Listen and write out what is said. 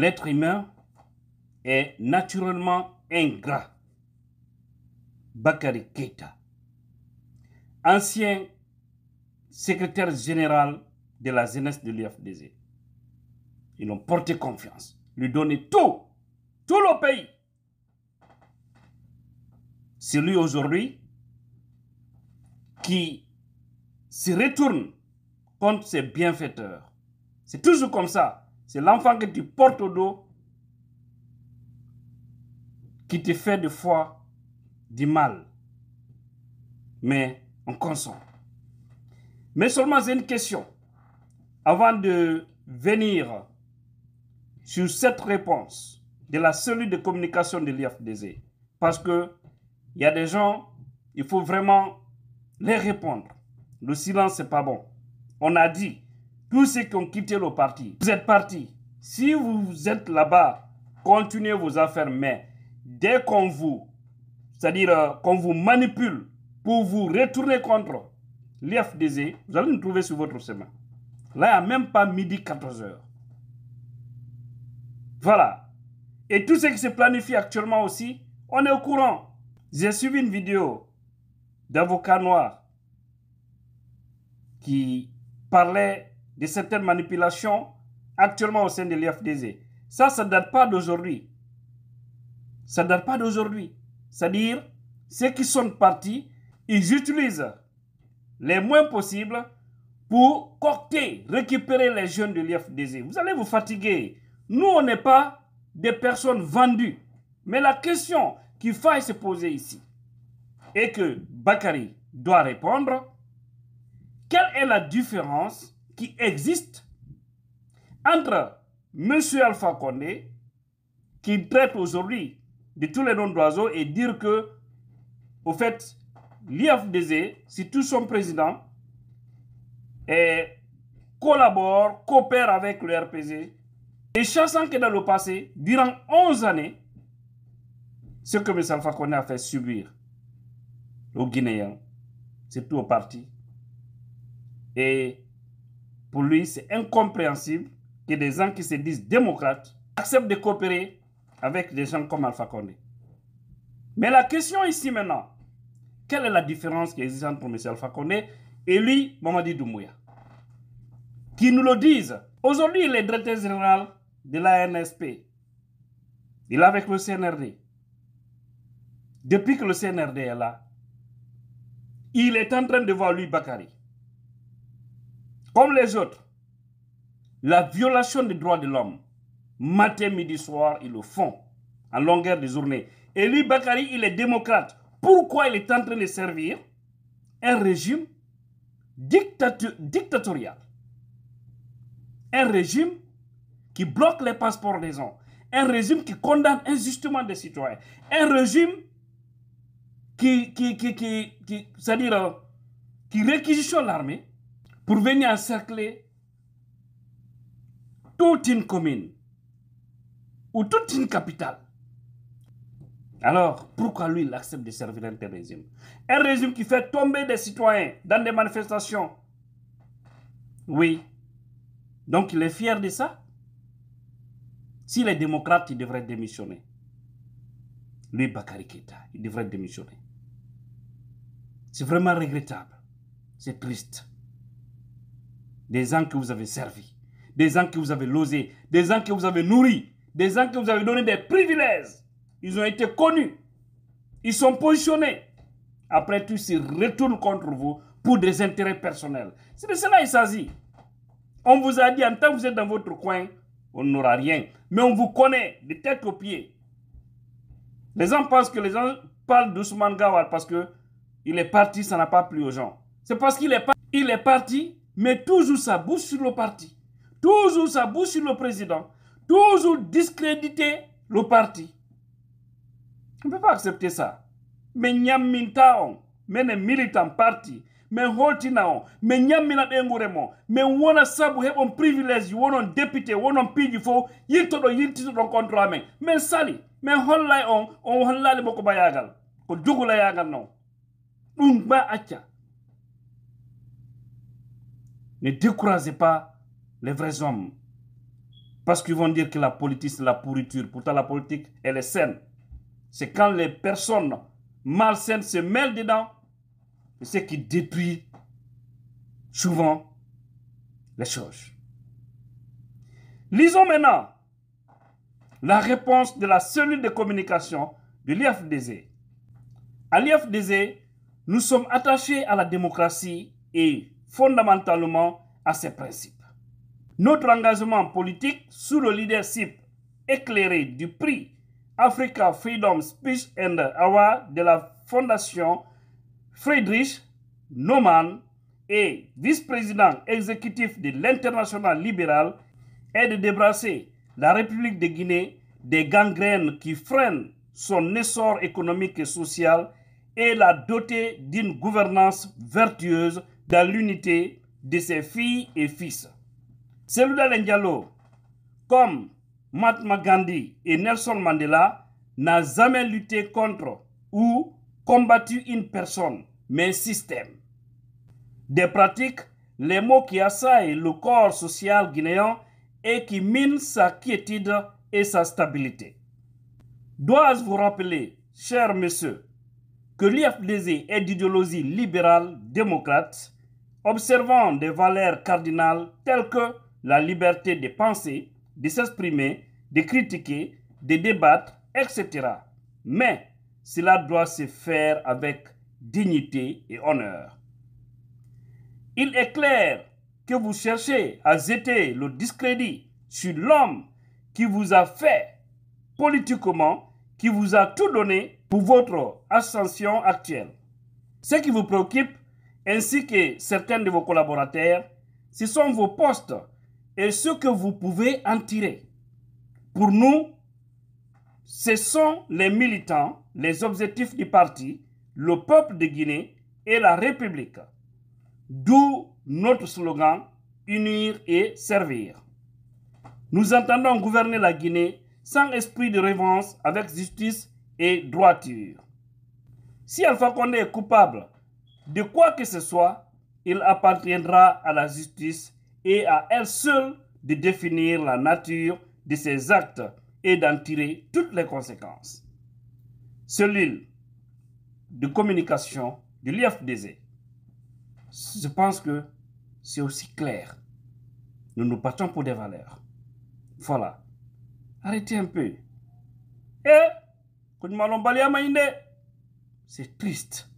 l'être humain est naturellement ingrat. Bakari Keita, ancien secrétaire général de la jeunesse de l'UFDZ. Ils l'ont porté confiance, lui donné tout, tout le pays. C'est lui aujourd'hui qui se retourne contre ses bienfaiteurs. C'est toujours comme ça. C'est l'enfant que tu portes au dos qui te fait des fois du mal. Mais on consent. Mais seulement une question. Avant de venir sur cette réponse de la cellule de communication de l'IFDZ. Parce que il y a des gens, il faut vraiment les répondre. Le silence, c'est pas bon. On a dit, tous ceux qui ont quitté le parti, vous êtes partis. Si vous êtes là-bas, continuez vos affaires, mais dès qu'on vous, c'est-à-dire euh, qu'on vous manipule pour vous retourner contre l'IFDZ, vous allez nous trouver sur votre chemin. Là, il n'y a même pas midi 14 h Voilà. Et tout ce qui se planifie actuellement aussi, on est au courant. J'ai suivi une vidéo d'avocat noir qui parlait de certaines manipulations actuellement au sein de l'IFDZ. Ça, ça ne date pas d'aujourd'hui. Ça ne date pas d'aujourd'hui. C'est-à-dire, ceux qui sont partis, ils utilisent les moins possibles pour cocter, récupérer les jeunes de l'IFDZ. Vous allez vous fatiguer. Nous, on n'est pas des personnes vendues. Mais la question qu'il faille se poser ici et que Bakary doit répondre, quelle est la différence qui existe entre M. Alpha Condé, qui traite aujourd'hui de tous les noms d'oiseaux, et dire que, au fait, l'IFDZ, si tout son président, et collabore, coopère avec le RPZ, et chassant que dans le passé, durant 11 années, ce que M. Alpha Condé a fait subir aux Guinéens, tout au parti, et pour lui, c'est incompréhensible que des gens qui se disent démocrates acceptent de coopérer avec des gens comme Alpha Condé. Mais la question ici maintenant, quelle est la différence qui existe entre M. Alpha Condé et lui, Mamadi Doumbouya Qui nous le disent. Aujourd'hui, il est directeur général de l'ANSP. Il est avec le CNRD. Depuis que le CNRD est là, il est en train de voir lui Bakari comme les autres, la violation des droits de l'homme. Matin, midi, soir, ils le font en longueur de journée. Et lui, Bakari, il est démocrate. Pourquoi il est en train de servir un régime dictatorial Un régime qui bloque les passeports des gens. Un régime qui condamne injustement des citoyens. Un régime qui, qui, c'est-à-dire, euh, qui réquisitionne l'armée pour venir encercler toute une commune ou toute une capitale. Alors, pourquoi lui, il accepte de servir un tel régime Un régime qui fait tomber des citoyens dans des manifestations. Oui. Donc, il est fier de ça. S'il est démocrate, il devrait démissionner. Lui, Bakariketa, il devrait démissionner. C'est vraiment regrettable. C'est triste des gens que vous avez servis, des gens que vous avez losés, des gens que vous avez nourris, des gens que vous avez donné des privilèges. Ils ont été connus. Ils sont positionnés. Après tout, ils retournent contre vous pour des intérêts personnels. C'est de cela qu'il s'agit. On vous a dit, en tant que vous êtes dans votre coin, on n'aura rien. Mais on vous connaît de tête aux pieds. Les gens pensent que les gens parlent d'Ousmane Gawar parce que il est parti, ça n'a pas plu aux gens. C'est parce qu'il est, est parti mais toujours ça, bouche sur le parti, toujours ça, bouche sur le président, toujours discréditer le parti. On ne peut pas accepter ça. Mais ñamminta on, mais militant parti, mais mais n'yamina. mais wona sabu on privilège wonon député wonon piiji fof yiltoɗo yiltitoɗon sont mais sali min hollai on on hollali mo bayagal ko jogulayagal non ba ne découragez pas les vrais hommes. Parce qu'ils vont dire que la politique, c'est la pourriture. Pourtant, la politique, elle est saine. C'est quand les personnes malsaines se mêlent dedans, c'est ce qui détruit souvent les choses. Lisons maintenant la réponse de la cellule de communication de l'IFDZ. À l'IFDZ, nous sommes attachés à la démocratie et fondamentalement à ces principes. Notre engagement politique sous le leadership éclairé du prix Africa Freedom Speech and Award de la Fondation Friedrich Naumann et vice-président exécutif de l'International libéral est de débrasser la République de Guinée des gangrènes qui freinent son essor économique et social et la doter d'une gouvernance vertueuse dans l'unité de ses filles et fils. Celui Diallo, comme Mahatma Gandhi et Nelson Mandela, n'a jamais lutté contre ou combattu une personne, mais un système. Des pratiques, les mots qui assaillent le corps social guinéen et qui minent sa quiétude et sa stabilité. Dois-je vous rappeler, chers messieurs, que l'IFDZ est d'idéologie libérale démocrate observant des valeurs cardinales telles que la liberté de penser, de s'exprimer, de critiquer, de débattre, etc. Mais cela doit se faire avec dignité et honneur. Il est clair que vous cherchez à jeter le discrédit sur l'homme qui vous a fait politiquement, qui vous a tout donné pour votre ascension actuelle. Ce qui vous préoccupe, ainsi que certains de vos collaborateurs, ce sont vos postes et ce que vous pouvez en tirer. Pour nous, ce sont les militants, les objectifs du parti, le peuple de Guinée et la République. D'où notre slogan Unir et servir. Nous entendons gouverner la Guinée sans esprit de revanche, avec justice et droiture. Si Alpha Condé est coupable de quoi que ce soit, il appartiendra à la justice et à elle seule de définir la nature de ses actes et d'en tirer toutes les conséquences. Cellule de communication de l'IFDZ. Je pense que c'est aussi clair. Nous nous battons pour des valeurs. Voilà. Arrêtez un peu. Eh, c'est triste.